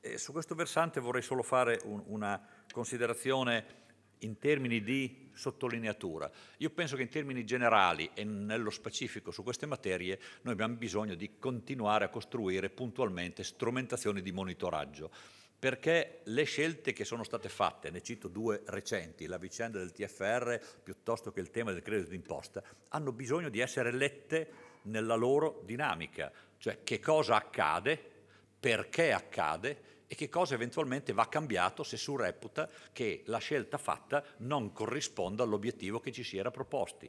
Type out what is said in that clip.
E eh, su questo versante vorrei solo fare un, una considerazione in termini di sottolineatura. Io penso che in termini generali e nello specifico su queste materie noi abbiamo bisogno di continuare a costruire puntualmente strumentazioni di monitoraggio perché le scelte che sono state fatte, ne cito due recenti, la vicenda del TFR piuttosto che il tema del credito d'imposta, hanno bisogno di essere lette nella loro dinamica, cioè che cosa accade perché accade e che cosa eventualmente va cambiato se si reputa che la scelta fatta non corrisponda all'obiettivo che ci si era proposti.